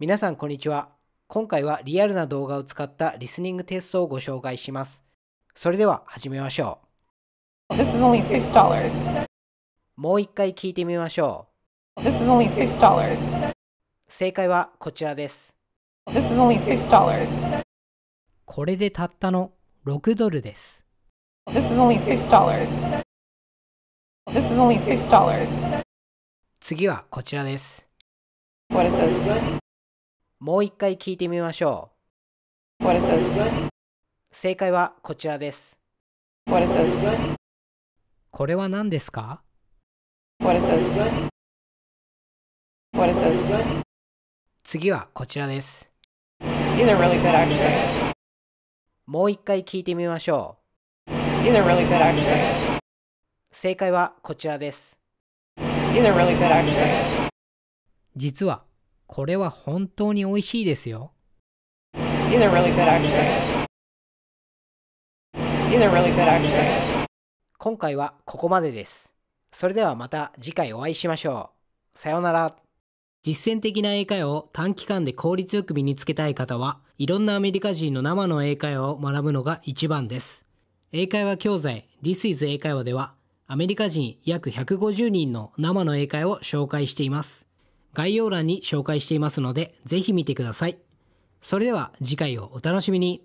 皆さんこんにちは。今回はリアルな動画を使ったリスニングテストをご紹介します。それでは始めましょう。もう一回聞いてみましょう。正解はこちらです。これでたったの6ドルです。次はこちらです。What is this? もう一回聞いてみましょう。正解はこちらです。これは何ですか次はこちらです。Really、もう一回聞いてみましょう。Really、正解はこちらです。Really、実はこれは本当に美味しいですよ。今回はここまでです。それではまた次回お会いしましょう。さようなら。実践的な英会話を短期間で効率よく身につけたい方は、いろんなアメリカ人の生の英会話を学ぶのが一番です。英会話教材 This is 英会話では、アメリカ人約150人の生の英会話を紹介しています。概要欄に紹介していますので、ぜひ見てください。それでは次回をお楽しみに。